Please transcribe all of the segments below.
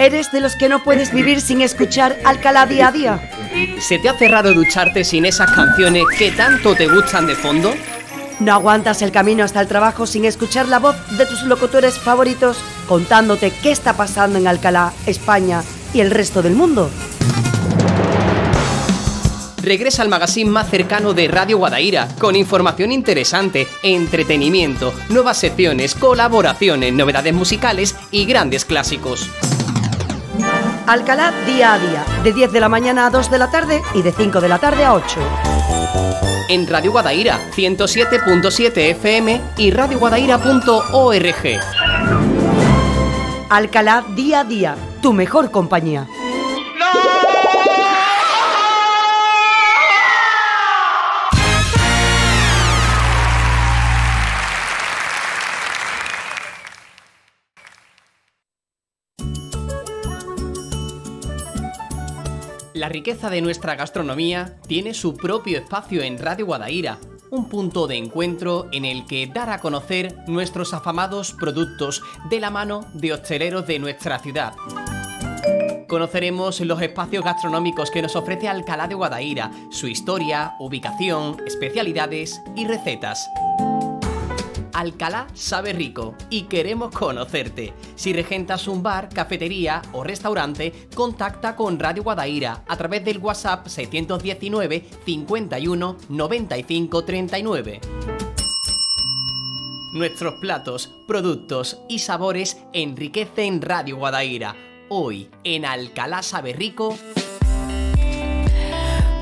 ¿Eres de los que no puedes vivir sin escuchar Alcalá día a día? ¿Se te ha cerrado ducharte sin esas canciones que tanto te gustan de fondo? ¿No aguantas el camino hasta el trabajo sin escuchar la voz de tus locutores favoritos contándote qué está pasando en Alcalá, España y el resto del mundo? Regresa al magazine más cercano de Radio Guadaira con información interesante, entretenimiento, nuevas secciones, colaboraciones, novedades musicales y grandes clásicos. Alcalá día a día, de 10 de la mañana a 2 de la tarde y de 5 de la tarde a 8. En Radio Guadaira, 107.7 FM y radioguadaira.org. Alcalá día a día, tu mejor compañía. La riqueza de nuestra gastronomía tiene su propio espacio en Radio Guadaira, un punto de encuentro en el que dar a conocer nuestros afamados productos de la mano de hosteleros de nuestra ciudad. Conoceremos los espacios gastronómicos que nos ofrece Alcalá de Guadaira, su historia, ubicación, especialidades y recetas. Alcalá sabe rico y queremos conocerte. Si regentas un bar, cafetería o restaurante, contacta con Radio Guadaira a través del WhatsApp 619 51 95 39. Nuestros platos, productos y sabores enriquecen Radio Guadaira. Hoy en Alcalá sabe rico.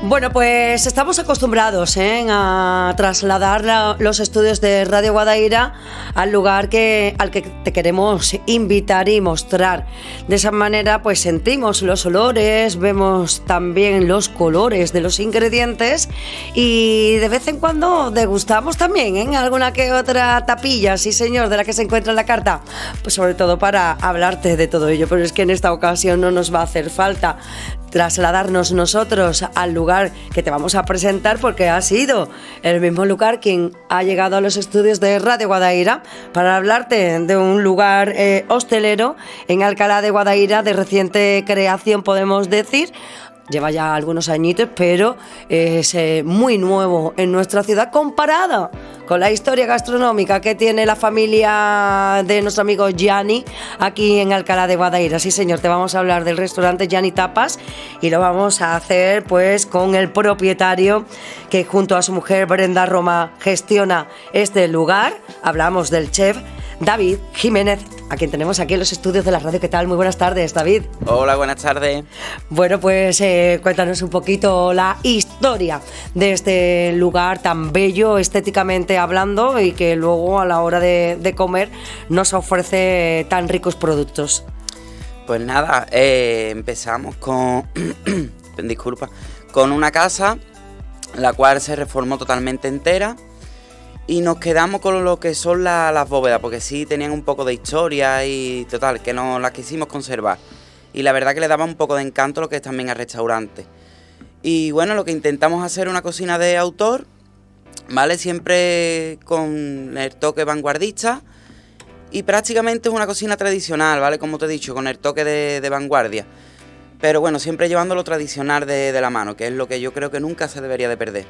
Bueno, pues estamos acostumbrados ¿eh? a trasladar los estudios de Radio Guadaira al lugar que, al que te queremos invitar y mostrar. De esa manera, pues sentimos los olores, vemos también los colores de los ingredientes y de vez en cuando degustamos también ¿eh? alguna que otra tapilla, sí señor, de la que se encuentra en la carta. Pues sobre todo para hablarte de todo ello, pero es que en esta ocasión no nos va a hacer falta trasladarnos nosotros al lugar que te vamos a presentar porque ha sido el mismo lugar quien ha llegado a los estudios de Radio Guadaira para hablarte de un lugar eh, hostelero en Alcalá de Guadaira de reciente creación, podemos decir, lleva ya algunos añitos, pero es eh, muy nuevo en nuestra ciudad comparada con la historia gastronómica que tiene la familia de nuestro amigo Gianni aquí en Alcalá de Guadaira. Sí, señor, te vamos a hablar del restaurante Gianni Tapas y lo vamos a hacer pues con el propietario que junto a su mujer Brenda Roma gestiona este lugar. Hablamos del chef David Jiménez a quien tenemos aquí en los estudios de la radio. ¿Qué tal? Muy buenas tardes, David. Hola, buenas tardes. Bueno, pues eh, cuéntanos un poquito la historia de este lugar tan bello estéticamente hablando y que luego a la hora de, comer nos ofrece tan ricos productos. Pues nada, eh, empezamos con, disculpa, con una casa la cual se reformó totalmente entera y nos quedamos con lo que son las bóvedas, porque sí tenían un poco de historia y total, que no las quisimos conservar. Y la verdad que le daba un poco de encanto lo que es también al restaurante. Y bueno, lo que intentamos hacer es una cocina de autor, ¿vale? Siempre con el toque vanguardista. Y prácticamente es una cocina tradicional, ¿vale? Como te he dicho, con el toque de vanguardia pero bueno, siempre llevando lo tradicional de, la mano, que es lo que yo creo que nunca se debería de perder.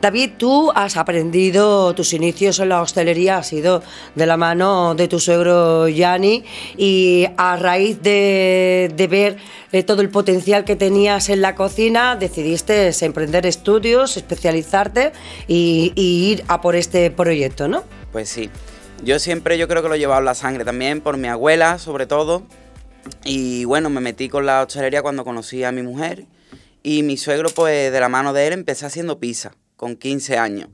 David, tú has aprendido, tus inicios en la hostelería ha sido de la mano de tu suegro Yanni y a raíz de, ver eh, todo el potencial que tenías en la cocina, decidiste emprender estudios, especializarte y, ir a por este proyecto, ¿no? Pues sí. Yo siempre yo creo que lo he llevado en la sangre también, por mi abuela sobre todo, y bueno, me metí con la hostelería cuando conocí a mi mujer. Y mi suegro, pues de la mano de él, empecé haciendo pizza con 15 años.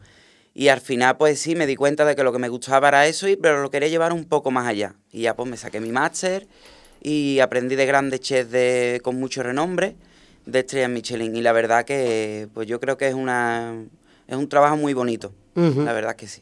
Y al final, pues sí, me di cuenta de que lo que me gustaba era eso, y, pero lo quería llevar un poco más allá. Y ya pues me saqué mi máster y aprendí de grandes chefs de, con mucho renombre de estrellas Michelin. Y la verdad que pues yo creo que es, una, es un trabajo muy bonito. La verdad que sí.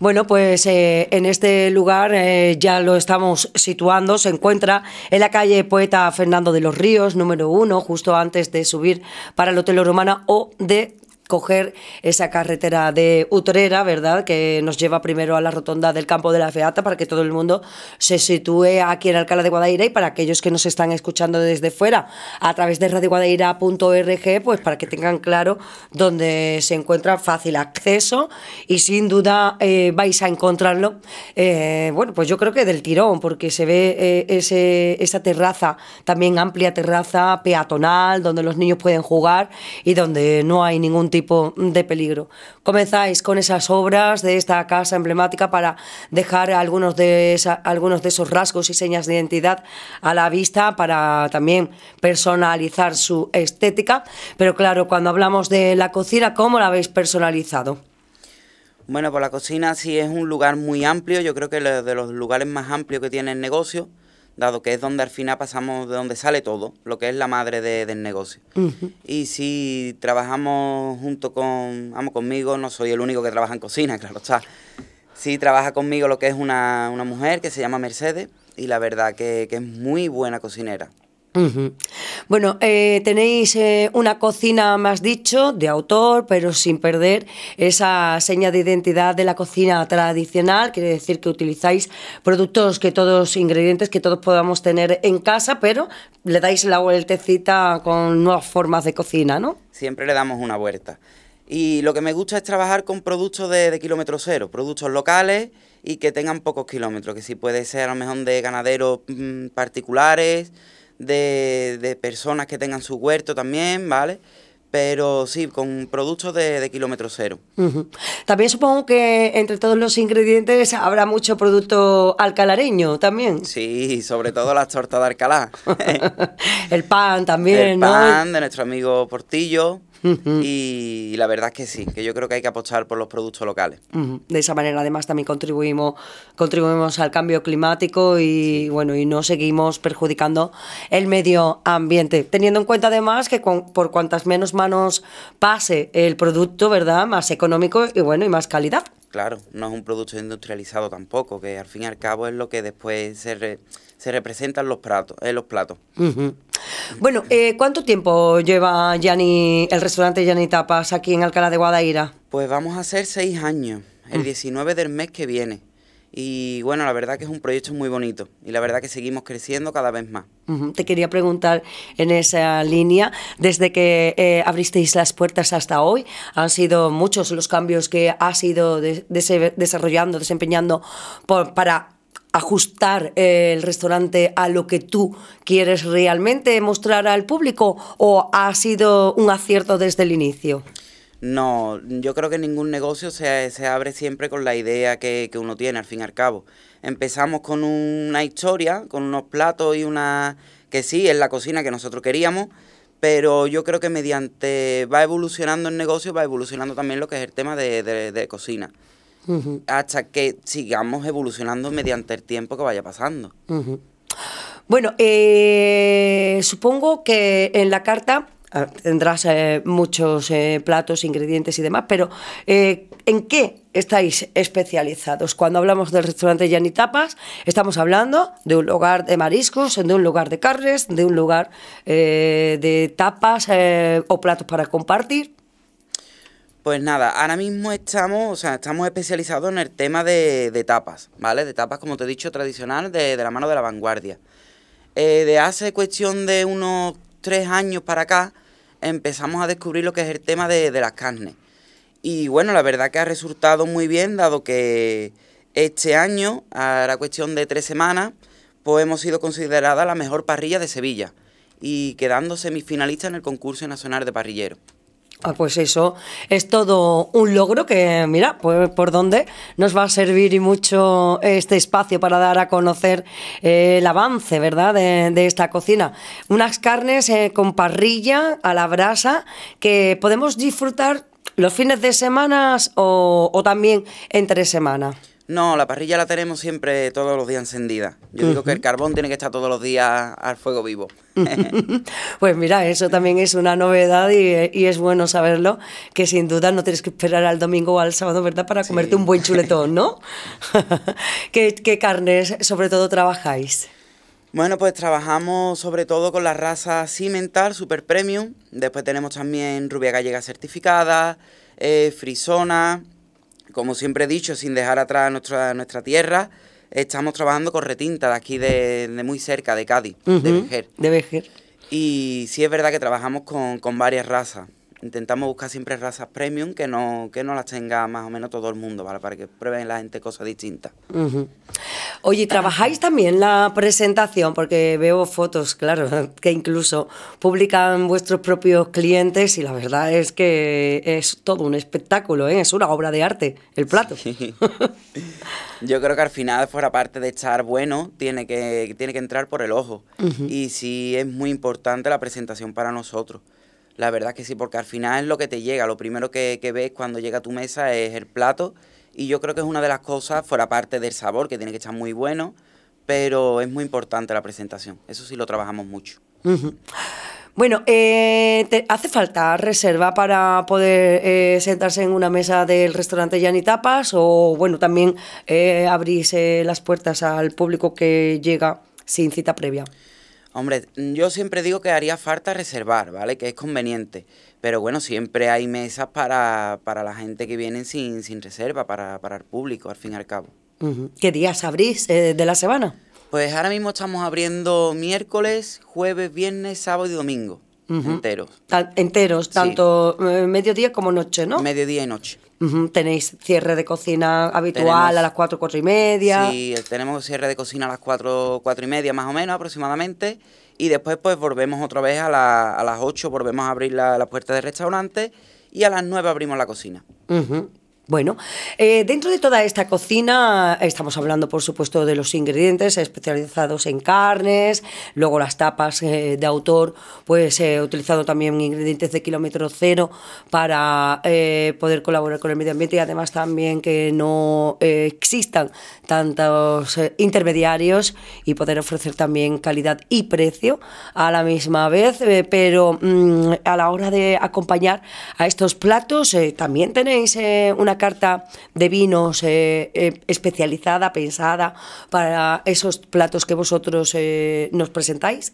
Bueno, pues eh, en este lugar eh, ya lo estamos situando. Se encuentra en la calle Poeta Fernando de los Ríos, número uno, justo antes de subir para el Hotel Romana o de coger esa carretera de Utrera, ¿verdad? Que nos lleva primero a la rotonda del campo de la Feata para que todo el mundo se sitúe aquí en Alcalá de Guadaira y para aquellos que nos están escuchando desde fuera a través de radioguadaira.org, pues para que tengan claro dónde se encuentra fácil acceso y sin duda eh, vais a encontrarlo, eh, bueno, pues yo creo que del tirón, porque se ve eh, ese, esa terraza, también amplia terraza peatonal, donde los niños pueden jugar y donde no hay ningún tipo de peligro. Comenzáis con esas obras de esta casa emblemática para dejar algunos de, algunos de esos rasgos y señas de identidad a la vista para también personalizar su estética. Pero claro, cuando hablamos de la cocina, ¿cómo la habéis personalizado? Bueno, pues la cocina sí es un lugar muy amplio, yo creo que de los lugares más amplios que tiene el negocio dado que es donde al final pasamos de donde sale todo, lo que es la madre del negocio. Y si trabajamos junto con, vamos, conmigo, no soy el único que trabaja en cocina, claro sea si trabaja conmigo lo que es una, mujer que se llama Mercedes y la verdad que es muy buena cocinera. Bueno, eh, tenéis eh, una cocina, más dicho, de autor, pero sin perder esa seña de identidad de la cocina tradicional. Quiere decir que utilizáis productos que todos, ingredientes que todos podamos tener en casa, pero le dais la vueltecita con nuevas formas de cocina, ¿no? Siempre le damos una vuelta. Y lo que me gusta es trabajar con productos de, kilómetro cero, productos locales y que tengan pocos kilómetros, que si puede ser a lo mejor de ganaderos mm, particulares de, personas que tengan su huerto también, ¿vale? pero sí, con productos de, de kilómetro cero. También supongo que entre todos los ingredientes habrá mucho producto alcalareño también. Sí, sobre todo las tortas de Alcalá. el pan también, El pan de nuestro amigo Portillo y, la verdad es que sí, que yo creo que hay que apostar por los productos locales. De esa manera, además, también contribuimos, contribuimos al cambio climático y bueno, y no seguimos perjudicando el medio ambiente. Teniendo en cuenta además que por cuantas menos manos pase el producto, ¿verdad? Más económico y bueno, y más calidad. Claro, no es un producto industrializado tampoco, que al fin y al cabo es lo que después se, re, se representan los platos. en eh, los platos. Bueno, eh, ¿cuánto tiempo lleva el restaurante Gianni Tapas aquí en Alcalá de Guadaira? Pues vamos a hacer seis años, el 19 mm. del mes que viene. Y bueno, la verdad que es un proyecto muy bonito y la verdad que seguimos creciendo cada vez más. Te quería preguntar en esa línea, desde que eh, abristeis las puertas hasta hoy, han sido muchos los cambios que has ido desarrollando, desempeñando para ajustar eh, el restaurante a lo que tú quieres realmente mostrar al público o ha sido un acierto desde el inicio? No, yo creo que ningún negocio se, abre siempre con la idea que, uno tiene, al fin y al cabo. Empezamos con una historia, con unos platos y una... que sí, es la cocina que nosotros queríamos, pero yo creo que mediante... va evolucionando el negocio, va evolucionando también lo que es el tema de, cocina. Hasta que sigamos evolucionando mediante el tiempo que vaya pasando. Bueno, eh, supongo que en la carta Ah, tendrás eh, muchos eh, platos, ingredientes y demás, pero eh, ¿en qué estáis especializados? Cuando hablamos del restaurante Yani Tapas, estamos hablando de un lugar de mariscos, de un lugar de carnes, de un lugar de tapas o platos para compartir. Pues nada, ahora mismo estamos, o sea, estamos especializados en el tema de, tapas, ¿vale? De tapas, como te he dicho, tradicional, de, de la mano de la vanguardia. de hace cuestión de unos tres años para acá, empezamos a descubrir lo que es el tema de, las carnes. Y bueno, la verdad que ha resultado muy bien, dado que este año, a la cuestión de tres semanas, pues hemos sido considerada la mejor parrilla de Sevilla y quedando semifinalista en el concurso nacional de parrilleros. Ah, pues eso es todo un logro que, mira, por donde nos va a servir y mucho este espacio para dar a conocer eh, el avance, ¿verdad?, de, esta cocina. Unas carnes eh, con parrilla a la brasa que podemos disfrutar los fines de semana o, o también entre semana. No, la parrilla la tenemos siempre todos los días encendida. Yo digo que el carbón tiene que estar todos los días al fuego vivo. pues mira, eso también es una novedad y, es bueno saberlo, que sin duda no tienes que esperar al domingo o al sábado, ¿verdad? Para comerte un buen chuletón, ¿no? ¿Qué, carnes sobre todo trabajáis? Bueno, pues trabajamos sobre todo con la raza Cimental, Super Premium. Después tenemos también Rubia Gallega certificada, eh, Frisona, como siempre he dicho, sin dejar atrás nuestra, nuestra tierra, estamos trabajando con retinta de aquí, de, muy cerca, de Cádiz, de Vejer. De Vejer. Y sí es verdad que trabajamos con, con varias razas intentamos buscar siempre razas premium que no, que no las tenga más o menos todo el mundo, Para que prueben la gente cosas distintas. Oye, ¿trabajáis también la presentación? Porque veo fotos, claro, que incluso publican vuestros propios clientes y la verdad es que es todo un espectáculo, ¿eh? es una obra de arte, el plato. Yo creo que al final, fuera parte de estar bueno, tiene que, tiene que entrar por el ojo. Y sí es muy importante la presentación para nosotros. La verdad es que sí, porque al final es lo que te llega. Lo primero que, ves cuando llega a tu mesa es el plato. Y yo creo que es una de las cosas, fuera parte del sabor, que tiene que estar muy bueno, pero es muy importante la presentación. Eso sí lo trabajamos mucho. Bueno, eh, te ¿hace falta reserva para poder eh, sentarse en una mesa del restaurante Yanitapas Tapas? O bueno, también eh, abrirse las puertas al público que llega sin cita previa. Hombre, yo siempre digo que haría falta reservar, ¿vale? Que es conveniente. Pero bueno, siempre hay mesas para, para la gente que viene sin, sin reserva, para, para, el público, al fin y al cabo. ¿Qué días abrís eh, de la semana? Pues ahora mismo estamos abriendo miércoles, jueves, viernes, sábado y domingo enteros. enteros, tanto eh, mediodía como noche, ¿no? Mediodía y noche. Tenéis cierre de cocina habitual a las 4, 4 y media. Sí, tenemos cierre de cocina a las 4, 4 y media más o menos aproximadamente. Y después pues volvemos otra vez a, las 8, volvemos a abrir la, puerta del restaurante y a las 9 abrimos la cocina. Bueno, eh, dentro de toda esta cocina estamos hablando, por supuesto, de los ingredientes especializados en carnes, luego las tapas eh, de autor, pues he eh, utilizado también ingredientes de kilómetro cero para poder colaborar con el medio ambiente y además también que no existan tantos intermediarios y poder ofrecer también calidad y precio a la misma vez, pero mm, a la hora de acompañar a estos platos también tenéis una una carta de vinos eh, eh, especializada, pensada para esos platos que vosotros eh, nos presentáis?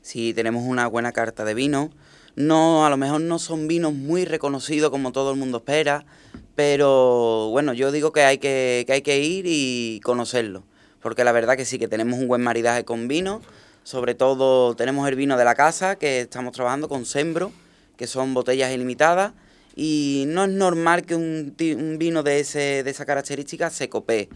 Sí, tenemos una buena carta de vino. No, a lo mejor no son vinos muy reconocidos como todo el mundo espera, pero bueno, yo digo que hay que, que hay que ir y conocerlo, porque la verdad que sí, que tenemos un buen maridaje con vino, sobre todo tenemos el vino de la casa que estamos trabajando con Sembro, que son botellas ilimitadas y no es normal que un, vino de, ese, de esa característica se copee.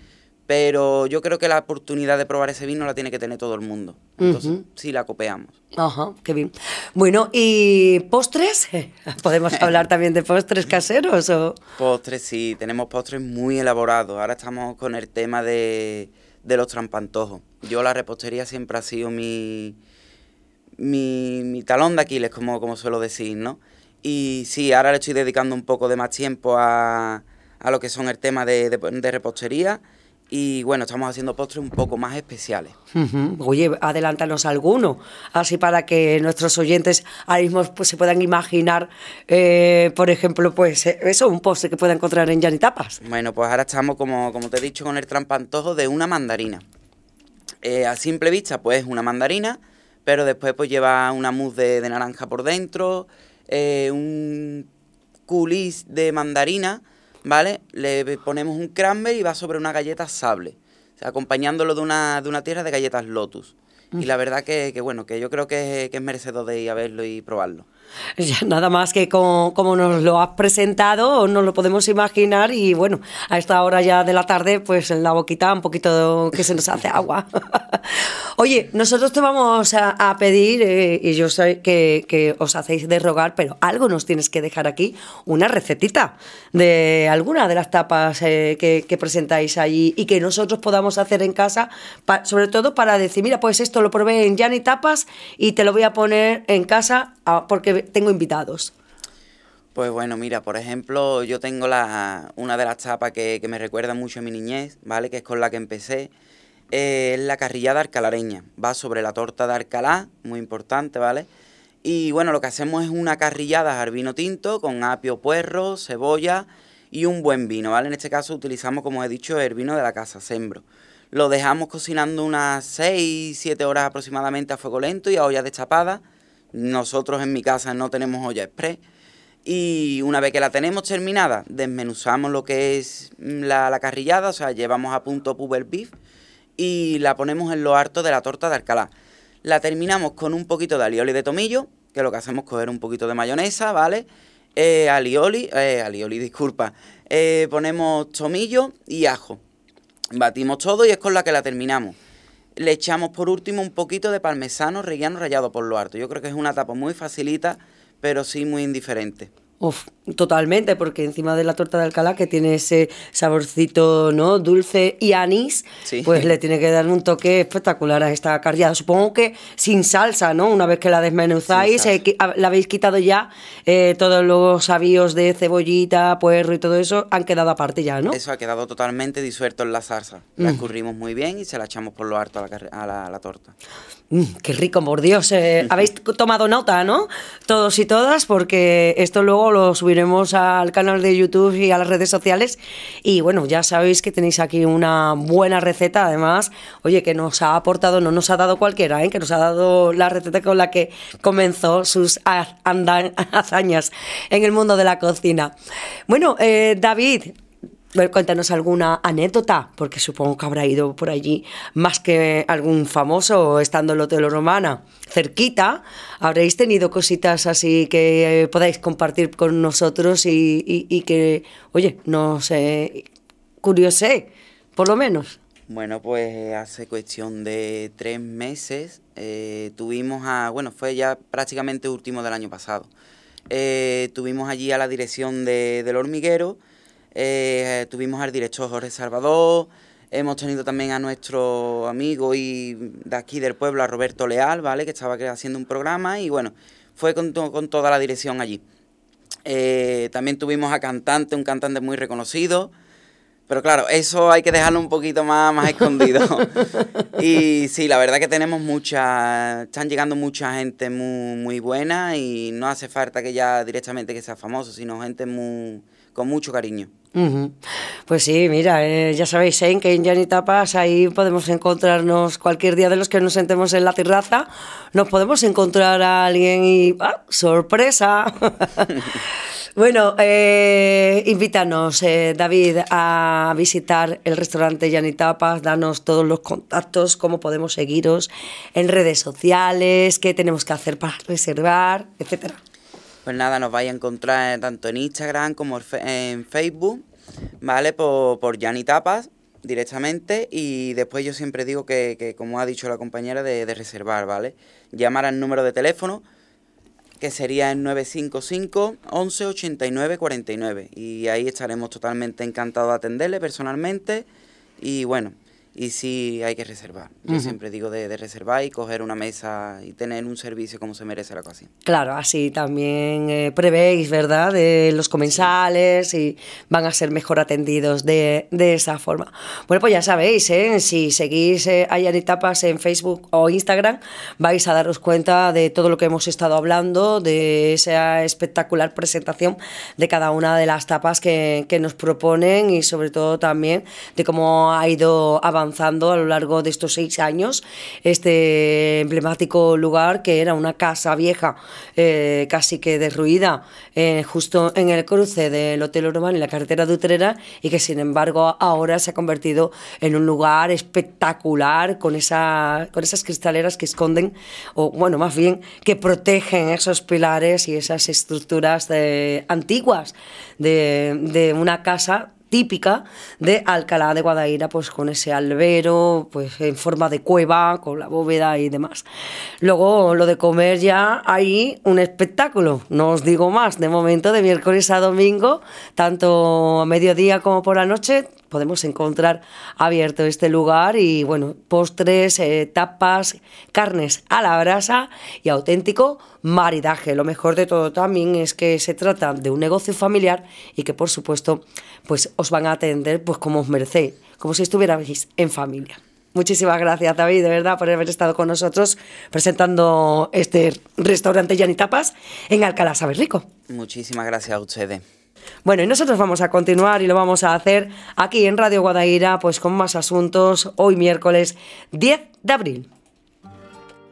Pero yo creo que la oportunidad de probar ese vino la tiene que tener todo el mundo. Entonces, sí la copeamos. Ajá, qué bien. Bueno, ¿y postres? ¿Podemos hablar también de postres caseros? O? Postres, sí, tenemos postres muy elaborados. Ahora estamos con el tema de, de los trampantojos. Yo la repostería siempre ha sido mi, mi, mi talón de Aquiles, como, como suelo decir, ¿no? Y sí, ahora le estoy dedicando un poco de más tiempo a, a lo que son el tema de, de, repostería. Y bueno, estamos haciendo postres un poco más especiales. Oye, adelántanos alguno, así para que nuestros oyentes ahora mismo pues, se puedan imaginar, eh, por ejemplo, pues eh, eso, un postre que pueda encontrar en Yanitapas. Bueno, pues ahora estamos, como, como te he dicho, con el trampantojo de una mandarina. Eh, a simple vista, pues una mandarina, pero después pues lleva una mousse de, de naranja por dentro, eh, un culis de mandarina, ¿vale? Le ponemos un cranberry y va sobre una galleta sable, acompañándolo de una, de una tierra de galletas lotus. Y mm. la verdad que, bueno, que yo creo que, que es merecedor de ir a verlo y probarlo. nada más que como, nos lo has presentado, no lo podemos imaginar y bueno, a esta hora ya de la tarde, pues en la boquita un poquito que se nos hace agua. Oye, nosotros te vamos a, pedir, eh, y yo sé que, os hacéis de rogar, pero algo nos tienes que dejar aquí, una recetita de alguna de las tapas eh, que, que, presentáis allí y que nosotros podamos hacer en casa, sobre todo para decir, mira, pues esto lo probé en Yanni Tapas y te lo voy a poner en casa ah, porque tengo invitados? Pues bueno, mira, por ejemplo, yo tengo la, una de las tapas que, que, me recuerda mucho a mi niñez, ¿vale? Que es con la que empecé. Eh, es la carrillada arcalareña. Va sobre la torta de Arcalá, muy importante, ¿vale? Y bueno, lo que hacemos es una carrillada al vino tinto con apio puerro, cebolla y un buen vino, ¿vale? En este caso utilizamos, como he dicho, el vino de la casa Sembro. Lo dejamos cocinando unas 6, 7 horas aproximadamente a fuego lento y a olla destapada nosotros en mi casa no tenemos olla express y una vez que la tenemos terminada, desmenuzamos lo que es mm, la, carrillada, o sea, llevamos a punto puber beef y la ponemos en lo harto de la torta de Alcalá. La terminamos con un poquito de alioli de tomillo, que lo que hacemos es coger un poquito de mayonesa, ¿vale? Eh, alioli, eh, alioli, disculpa, eh, ponemos tomillo y ajo. Batimos todo y es con la que la terminamos. Le echamos por último un poquito de parmesano rellano rallado por lo harto. Yo creo que es una tapa muy facilita, pero sí muy indiferente totalmente, porque encima de la torta de Alcalá, que tiene ese saborcito ¿no? dulce y anís, pues le tiene que dar un toque espectacular a esta carriada. Supongo que sin salsa, ¿no? Una vez que la desmenuzáis, eh, ah, la habéis quitado ya, eh, todos los sabios de cebollita, puerro y todo eso han quedado aparte ya, ¿no? Eso ha quedado totalmente disuelto en la salsa. La mm. escurrimos muy bien y se la echamos por lo harto a la, torta. Mm, qué rico, por Dios. Eh, habéis tomado nota, ¿no? Todos y todas, porque esto luego lo subiremos al canal de YouTube y a las redes sociales. Y bueno, ya sabéis que tenéis aquí una buena receta, además, oye, que nos ha aportado, no nos ha dado cualquiera, ¿eh? que nos ha dado la receta con la que comenzó sus hazañas en el mundo de la cocina. Bueno, eh, David, cuéntanos alguna anécdota, porque supongo que habrá ido por allí más que algún famoso estando en Hotel Romana. Cerquita, habréis tenido cositas así que eh, podáis compartir con nosotros y, y, que, oye, no sé, eh, curiosé, por lo menos. Bueno, pues hace cuestión de tres meses eh, tuvimos a, bueno, fue ya prácticamente último del año pasado. tuvimos allí a la dirección de, del hormiguero eh, tuvimos al director Jorge Salvador, hemos tenido también a nuestro amigo y de aquí del pueblo, a Roberto Leal, ¿vale? Que estaba haciendo un programa y bueno, fue con, con toda la dirección allí. Eh, también tuvimos a cantante, un cantante muy reconocido. Pero claro, eso hay que dejarlo un poquito más, más escondido. y sí, la verdad que tenemos mucha, están llegando mucha gente muy, muy buena y no hace falta que ya directamente que sea famoso, sino gente muy, con mucho cariño. Pues sí, mira, eh, ya sabéis, ¿eh? en que ahí podemos encontrarnos cualquier día de los que nos sentemos en la terraza, nos podemos encontrar a alguien y ¡ah, sorpresa! bueno, eh, invítanos, eh, David, a visitar el restaurante Yanitapas, danos todos los contactos, cómo podemos seguiros en redes sociales, qué tenemos que hacer para reservar, etcétera pues nada, nos vais a encontrar tanto en Instagram como en Facebook, ¿vale? Por, por Tapas directamente y después yo siempre digo que, como ha dicho la compañera, de, de, reservar, ¿vale? Llamar al número de teléfono que sería el 955 11 89 49 y ahí estaremos totalmente encantados de atenderle personalmente y bueno, y sí hay que reservar. Yo siempre digo de, reservar y coger una mesa y tener un servicio como se merece la cocina. Claro, así también eh, prevéis, ¿verdad?, de los comensales y van a ser mejor atendidos de, de esa forma. Bueno, pues ya sabéis, ¿eh? si seguís eh, Ayani Tapas en Facebook o Instagram, vais a daros cuenta de todo lo que hemos estado hablando, de esa espectacular presentación de cada una de las tapas que, que nos proponen y sobre todo también de cómo ha ido avanzando avanzando a lo largo de estos seis años este emblemático lugar que era una casa vieja, eh, casi que derruida, eh, justo en el cruce del Hotel Urbano y la carretera de Utrera, y que sin embargo ahora se ha convertido en un lugar espectacular con, esa, con esas cristaleras que esconden, o bueno, más bien que protegen esos pilares y esas estructuras eh, antiguas de, de una casa típica de Alcalá de Guadaira, pues con ese albero, pues en forma de cueva, con la bóveda y demás. Luego lo de comer ya hay un espectáculo, no os digo más, de momento de miércoles a domingo, tanto a mediodía como por la noche, podemos encontrar abierto este lugar y bueno, postres, eh, tapas, carnes a la brasa y auténtico maridaje. Lo mejor de todo también es que se trata de un negocio familiar y que por supuesto pues os van a atender pues como os merecéis, como si estuvierais en familia. Muchísimas gracias, David, de verdad, por haber estado con nosotros presentando este restaurante Yani Tapas en Alcalá Saber Rico. Muchísimas gracias a ustedes. Bueno, y nosotros vamos a continuar y lo vamos a hacer aquí en Radio Guadaira, pues con más asuntos, hoy miércoles 10 de abril.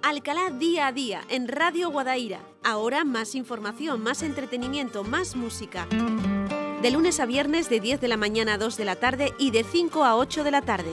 Alcalá día a día en Radio Guadaira. Ahora más información, más entretenimiento, más música. De lunes a viernes de 10 de la mañana a 2 de la tarde y de 5 a 8 de la tarde.